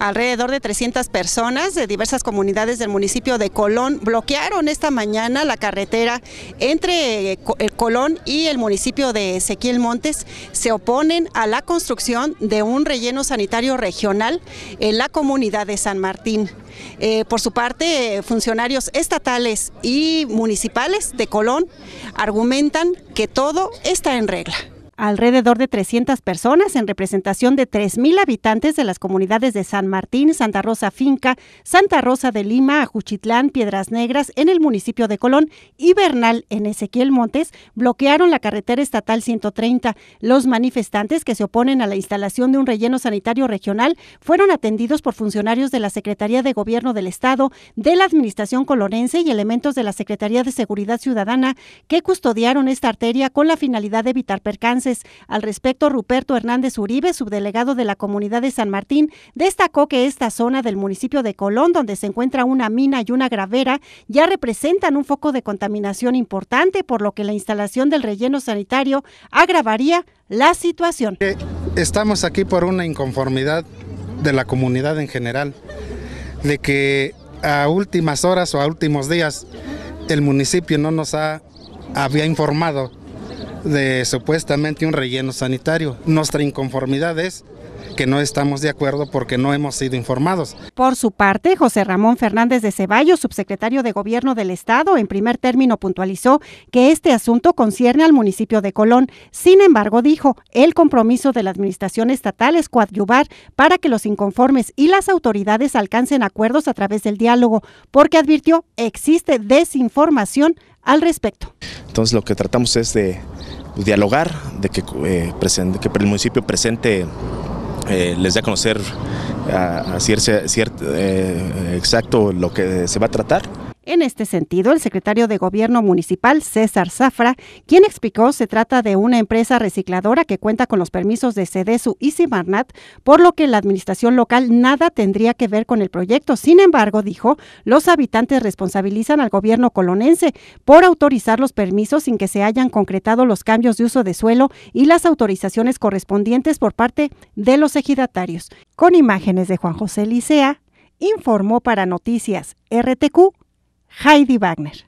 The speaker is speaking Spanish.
Alrededor de 300 personas de diversas comunidades del municipio de Colón bloquearon esta mañana la carretera entre el eh, eh, Colón y el municipio de Ezequiel Montes. Se oponen a la construcción de un relleno sanitario regional en la comunidad de San Martín. Eh, por su parte, funcionarios estatales y municipales de Colón argumentan que todo está en regla alrededor de 300 personas en representación de 3.000 habitantes de las comunidades de San Martín, Santa Rosa Finca, Santa Rosa de Lima, Ajuchitlán, Piedras Negras en el municipio de Colón y Bernal en Ezequiel Montes bloquearon la carretera estatal 130. Los manifestantes que se oponen a la instalación de un relleno sanitario regional fueron atendidos por funcionarios de la Secretaría de Gobierno del Estado, de la Administración colonense y elementos de la Secretaría de Seguridad Ciudadana que custodiaron esta arteria con la finalidad de evitar percances al respecto, Ruperto Hernández Uribe, subdelegado de la comunidad de San Martín, destacó que esta zona del municipio de Colón, donde se encuentra una mina y una gravera, ya representan un foco de contaminación importante, por lo que la instalación del relleno sanitario agravaría la situación. Eh, estamos aquí por una inconformidad de la comunidad en general, de que a últimas horas o a últimos días el municipio no nos había informado de supuestamente un relleno sanitario. Nuestra inconformidad es que no estamos de acuerdo porque no hemos sido informados. Por su parte, José Ramón Fernández de Ceballos, subsecretario de Gobierno del Estado, en primer término puntualizó que este asunto concierne al municipio de Colón. Sin embargo, dijo, el compromiso de la administración estatal es coadyuvar para que los inconformes y las autoridades alcancen acuerdos a través del diálogo, porque advirtió existe desinformación al respecto. Entonces lo que tratamos es de pues, dialogar, eh, de que, el municipio presente eh, les dé a conocer a, cierto, eh, exacto lo que se va a tratar en este sentido, el secretario de Gobierno Municipal, César Zafra, quien explicó se trata de una empresa recicladora que cuenta con los permisos de CDSU y Cimarnat, por lo que la administración local nada tendría que ver con el proyecto. Sin embargo, dijo, los habitantes responsabilizan al gobierno colonense por autorizar los permisos sin que se hayan concretado los cambios de uso de suelo y las autorizaciones correspondientes por parte de los ejidatarios. Con imágenes de Juan José Licea, informó para Noticias RTQ Heidi Wagner.